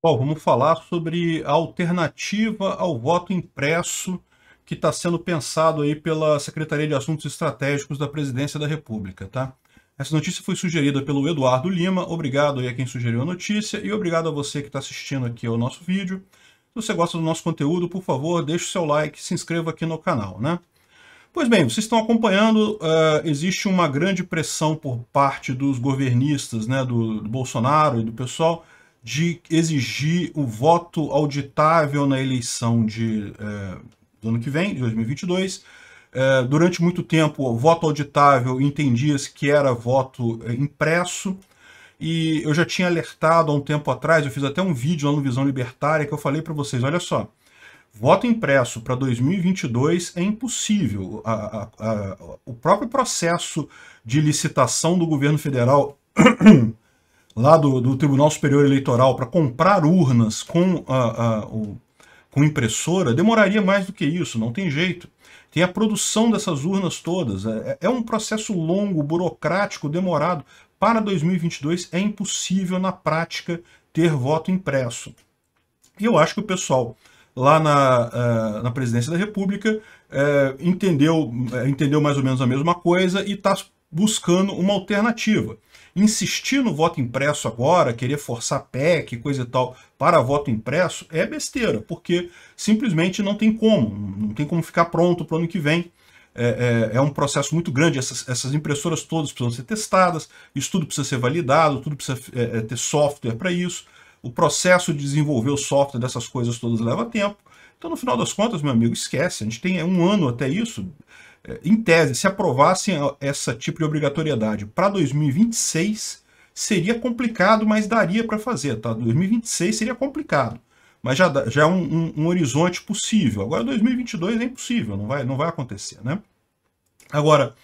Bom, vamos falar sobre a alternativa ao voto impresso que está sendo pensado aí pela Secretaria de Assuntos Estratégicos da Presidência da República, tá? Essa notícia foi sugerida pelo Eduardo Lima. Obrigado aí a quem sugeriu a notícia e obrigado a você que está assistindo aqui ao nosso vídeo. Se você gosta do nosso conteúdo, por favor, deixe o seu like, se inscreva aqui no canal, né? Pois bem, vocês estão acompanhando, uh, existe uma grande pressão por parte dos governistas, né, do, do Bolsonaro e do pessoal, de exigir o voto auditável na eleição de, é, do ano que vem, de 2022. É, durante muito tempo, o voto auditável entendia-se que era voto é, impresso. E eu já tinha alertado há um tempo atrás, eu fiz até um vídeo lá no Visão Libertária que eu falei para vocês, olha só, voto impresso para 2022 é impossível. A, a, a, o próprio processo de licitação do governo federal lá do, do Tribunal Superior Eleitoral para comprar urnas com, a, a, o, com impressora, demoraria mais do que isso, não tem jeito. Tem a produção dessas urnas todas. É, é, é um processo longo, burocrático, demorado. Para 2022 é impossível na prática ter voto impresso. E eu acho que o pessoal lá na, eh, na presidência da República eh, entendeu, eh, entendeu mais ou menos a mesma coisa e está buscando uma alternativa. Insistir no voto impresso agora, querer forçar PEC, coisa e tal, para voto impresso, é besteira, porque simplesmente não tem como, não tem como ficar pronto para o ano que vem. É, é, é, um processo muito grande, essas, essas, impressoras todas precisam ser testadas, isso tudo precisa ser validado, tudo precisa é, é ter software para isso, o processo de desenvolver o software dessas coisas todas leva tempo. Então, no final das contas, meu amigo, esquece, a gente tem um ano até isso, em tese, se aprovassem essa tipo de obrigatoriedade para 2026, seria complicado, mas daria para fazer, tá? 2026 seria complicado, mas já, já é um, um, um, horizonte possível. Agora, 2022 é impossível, não vai, não vai acontecer, né? Agora,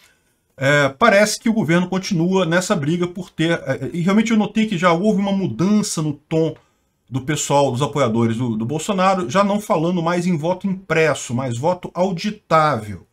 é, parece que o governo continua nessa briga por ter... É, é, e realmente eu notei que já houve uma mudança no tom do pessoal, dos apoiadores do, do Bolsonaro, já não falando mais em voto impresso, mas voto auditável.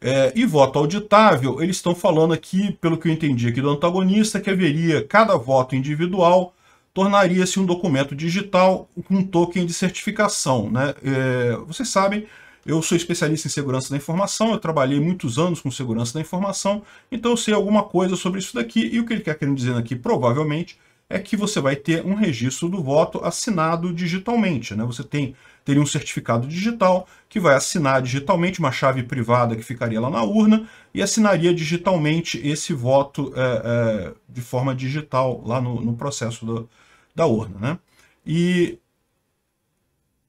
É, e voto auditável, eles estão falando aqui, pelo que eu entendi aqui do antagonista, que haveria cada voto individual tornaria-se um documento digital com um token de certificação. Né? É, vocês sabem, eu sou especialista em segurança da informação, eu trabalhei muitos anos com segurança da informação, então eu sei alguma coisa sobre isso daqui, e o que ele quer querendo dizer aqui, provavelmente, é que você vai ter um registro do voto assinado digitalmente. Né? Você tem teria um certificado digital que vai assinar digitalmente uma chave privada que ficaria lá na urna e assinaria digitalmente esse voto é, é, de forma digital lá no, no processo do, da urna. Né? E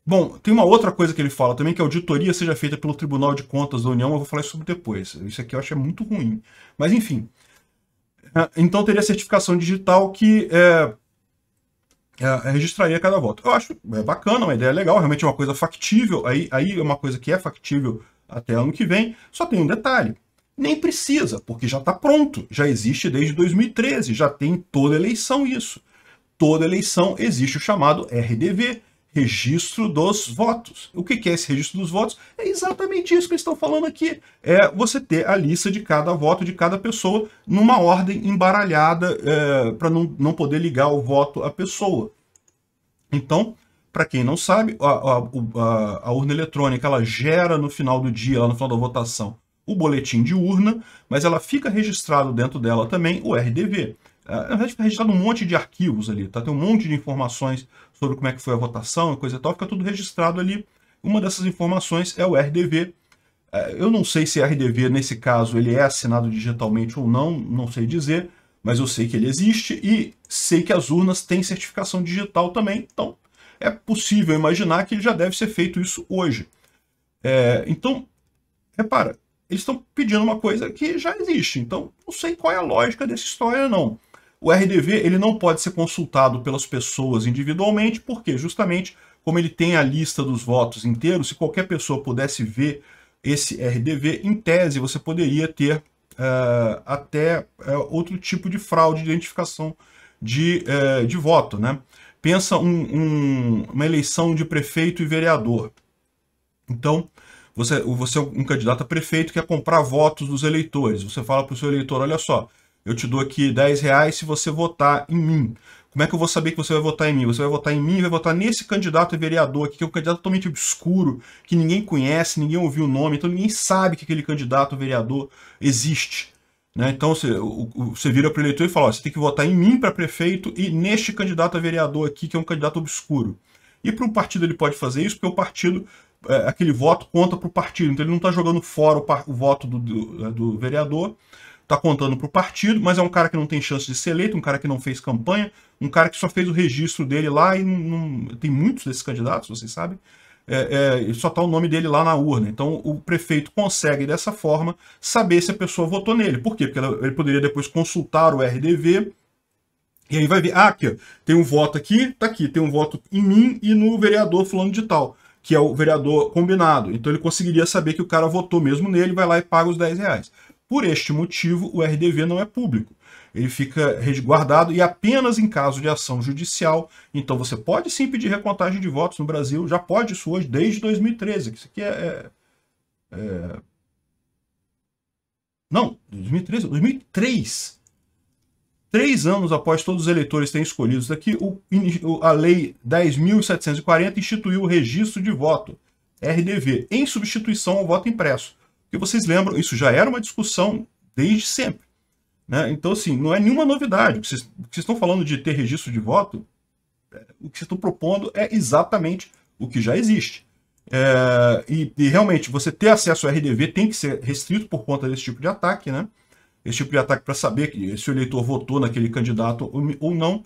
Bom, tem uma outra coisa que ele fala também, que a auditoria seja feita pelo Tribunal de Contas da União, eu vou falar isso depois. Isso aqui eu acho é muito ruim. Mas enfim, é, então teria certificação digital que é, é, é, registraria cada voto. Eu acho é bacana, uma ideia legal, realmente é uma coisa factível, aí, aí é uma coisa que é factível até ano que vem, só tem um detalhe. Nem precisa, porque já está pronto, já existe desde 2013, já tem toda eleição isso. Toda eleição existe o chamado RDV, registro dos votos. O que é esse registro dos votos? É exatamente isso que eles estão falando aqui. É você ter a lista de cada voto de cada pessoa numa ordem embaralhada é, para não, não poder ligar o voto à pessoa. Então, para quem não sabe, a, a, a, a, urna eletrônica ela gera no final do dia, lá no final da votação, o boletim de urna, mas ela fica registrado dentro dela também o RDV. É, na verdade, fica registrado um monte de arquivos ali, tá? Tem um monte de informações sobre como é que foi a votação e coisa e tal, fica tudo registrado ali. Uma dessas informações é o RDV. É, eu não sei se RDV, nesse caso, ele é assinado digitalmente ou não, não sei dizer, mas eu sei que ele existe e sei que as urnas têm certificação digital também, então é possível imaginar que já deve ser feito isso hoje. É, então, repara, eles estão pedindo uma coisa que já existe, então não sei qual é a lógica dessa história, não. O RDV ele não pode ser consultado pelas pessoas individualmente, porque justamente como ele tem a lista dos votos inteiros, se qualquer pessoa pudesse ver esse RDV, em tese você poderia ter uh, até uh, outro tipo de fraude de identificação de, uh, de voto. Né? Pensa um, um, uma eleição de prefeito e vereador. Então, você, você é um candidato a prefeito que quer comprar votos dos eleitores. Você fala para o seu eleitor, olha só, eu te dou aqui 10 reais se você votar em mim. Como é que eu vou saber que você vai votar em mim? Você vai votar em mim e vai votar nesse candidato a vereador aqui, que é um candidato totalmente obscuro, que ninguém conhece, ninguém ouviu o nome, então ninguém sabe que aquele candidato a vereador existe. Né? Então você, você vira para o eleitor e fala: ó, você tem que votar em mim para prefeito e neste candidato a vereador aqui, que é um candidato obscuro. E para o partido ele pode fazer isso, porque o partido, é, aquele voto conta para o partido. Então ele não está jogando fora o, o voto do, do, do vereador, está contando para o partido, mas é um cara que não tem chance de ser eleito, um cara que não fez campanha, um cara que só fez o registro dele lá e não, tem muitos desses candidatos, vocês sabem, é, é, só está o nome dele lá na urna. Então o prefeito consegue dessa forma saber se a pessoa votou nele. Por quê? Porque ele poderia depois consultar o RDV e aí vai ver, ah, aqui, tem um voto aqui, tá aqui, tem um voto em mim e no vereador fulano de tal, que é o vereador combinado. Então ele conseguiria saber que o cara votou mesmo nele, vai lá e paga os 10 reais. Por este motivo, o RDV não é público. Ele fica resguardado e apenas em caso de ação judicial. Então você pode sim pedir recontagem de votos no Brasil, já pode isso hoje desde 2013. Isso aqui é. é, é Não, 2013, 2003. Três anos após todos os eleitores terem escolhido isso daqui, o, a Lei 10.740 instituiu o registro de voto, RDV, em substituição ao voto impresso. Porque vocês lembram, isso já era uma discussão desde sempre. Né? Então, assim, não é nenhuma novidade. O que, vocês, o que vocês estão falando de ter registro de voto, é, o que vocês estão propondo é exatamente o que já existe. É, e, e, realmente, você ter acesso ao RDV tem que ser restrito por conta desse tipo de ataque, né? Esse tipo de ataque para saber que, se o eleitor votou naquele candidato ou, ou não.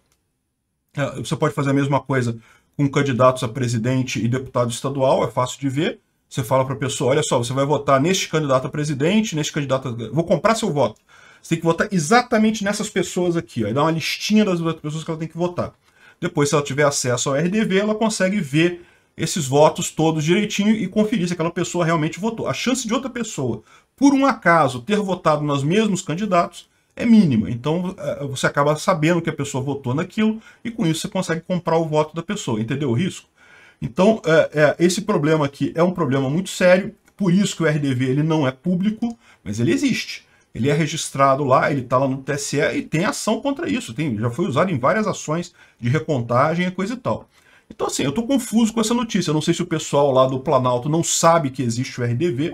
É, você pode fazer a mesma coisa com candidatos a presidente e deputado estadual, é fácil de ver. Você fala para a pessoa: olha só, você vai votar neste candidato a presidente, neste candidato. A... Vou comprar seu voto. Você tem que votar exatamente nessas pessoas aqui. Aí dá uma listinha das pessoas que ela tem que votar. Depois, se ela tiver acesso ao RDV, ela consegue ver esses votos todos direitinho e conferir se aquela pessoa realmente votou. A chance de outra pessoa, por um acaso, ter votado nos mesmos candidatos é mínima. Então é, você acaba sabendo que a pessoa votou naquilo e com isso você consegue comprar o voto da pessoa. Entendeu o risco? Então, é, é, esse problema aqui é um problema muito sério, por isso que o RDV ele não é público, mas ele existe. Ele é registrado lá, ele está lá no TSE e tem ação contra isso. Tem, já foi usado em várias ações de recontagem e coisa e tal. Então, assim, eu estou confuso com essa notícia. Eu não sei se o pessoal lá do Planalto não sabe que existe o RDV.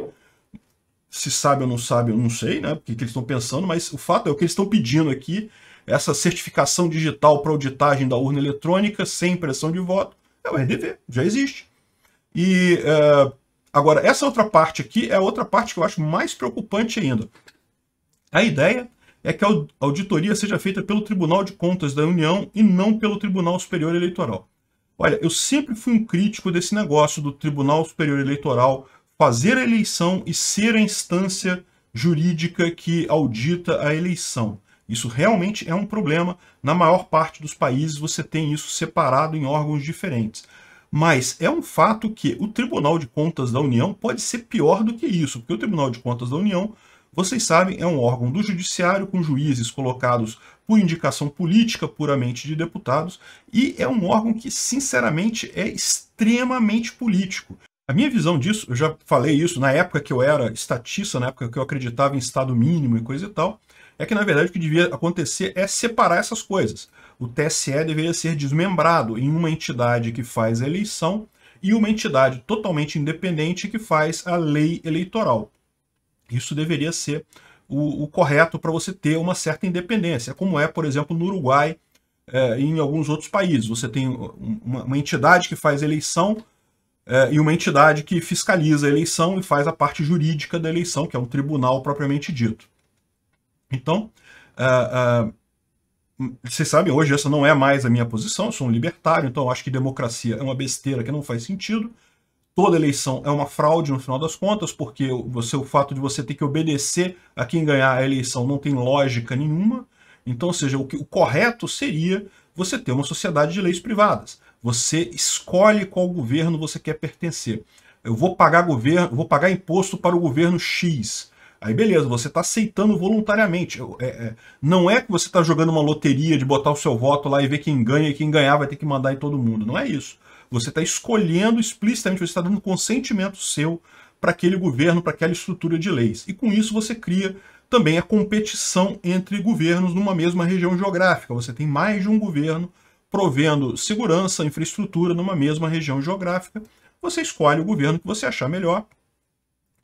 Se sabe ou não sabe, eu não sei, né? Porque que eles estão pensando, mas o fato é o que eles estão pedindo aqui, essa certificação digital para auditagem da urna eletrônica sem impressão de voto. É o RDV, já existe. E é, agora, essa outra parte aqui é a outra parte que eu acho mais preocupante ainda. A ideia é que a auditoria seja feita pelo Tribunal de Contas da União e não pelo Tribunal Superior Eleitoral. Olha, eu sempre fui um crítico desse negócio do Tribunal Superior Eleitoral fazer a eleição e ser a instância jurídica que audita a eleição. Isso realmente é um problema. Na maior parte dos países você tem isso separado em órgãos diferentes. Mas é um fato que o Tribunal de Contas da União pode ser pior do que isso, porque o Tribunal de Contas da União, vocês sabem, é um órgão do judiciário com juízes colocados por indicação política puramente de deputados e é um órgão que, sinceramente, é extremamente político. A minha visão disso, eu já falei isso na época que eu era estatista, na época que eu acreditava em Estado mínimo e coisa e tal, é que, na verdade, o que devia acontecer é separar essas coisas. O TSE deveria ser desmembrado em uma entidade que faz a eleição e uma entidade totalmente independente que faz a lei eleitoral. Isso deveria ser o, o correto para você ter uma certa independência, como é, por exemplo, no Uruguai é, e em alguns outros países. Você tem uma, uma entidade que faz a eleição é, e uma entidade que fiscaliza a eleição e faz a parte jurídica da eleição, que é um tribunal propriamente dito. Então, uh, é, uh, é, vocês sabem, hoje essa não é mais a minha posição, eu sou um libertário, então acho que democracia é uma besteira que não faz sentido. Toda eleição é uma fraude no final das contas, porque você, o fato de você ter que obedecer a quem ganhar a eleição não tem lógica nenhuma. Então, ou seja, o, que, o correto seria você ter uma sociedade de leis privadas. Você escolhe qual governo você quer pertencer. Eu vou pagar governo, vou pagar imposto para o governo X. Aí beleza, você está aceitando voluntariamente. É, é, não é que você está jogando uma loteria de botar o seu voto lá e ver quem ganha e quem ganhar vai ter que mandar em todo mundo. Não é isso. Você está escolhendo explicitamente, você está dando consentimento seu para aquele governo, para aquela estrutura de leis. E com isso você cria também a competição entre governos numa mesma região geográfica. Você tem mais de um governo provendo segurança, infraestrutura numa mesma região geográfica. Você escolhe o governo que você achar melhor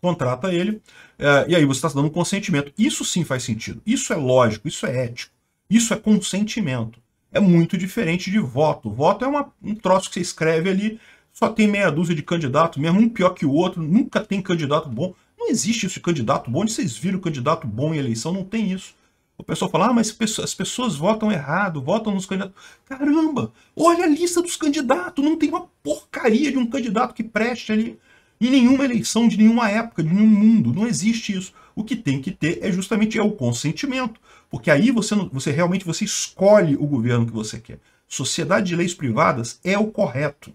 contrata ele, é, e aí você está dando consentimento. Isso sim faz sentido, isso é lógico, isso é ético, isso é consentimento. É muito diferente de voto. Voto é uma, um troço que você escreve ali, só tem meia dúzia de candidato, mesmo um pior que o outro, nunca tem candidato bom. Não existe isso de candidato bom, onde vocês viram candidato bom em eleição, não tem isso. O pessoal fala, ah, mas as pessoas votam errado, votam nos candidatos. Caramba, olha a lista dos candidatos, não tem uma porcaria de um candidato que preste ali em nenhuma eleição de nenhuma época, de nenhum mundo. Não existe isso. O que tem que ter é justamente é o consentimento, porque aí você, você realmente você escolhe o governo que você quer. Sociedade de leis privadas é o correto.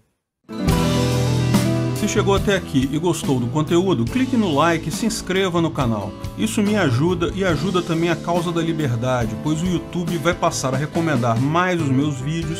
Se chegou até aqui e gostou do conteúdo, clique no like e se inscreva no canal. Isso me ajuda e ajuda também a causa da liberdade, pois o YouTube vai passar a recomendar mais os meus vídeos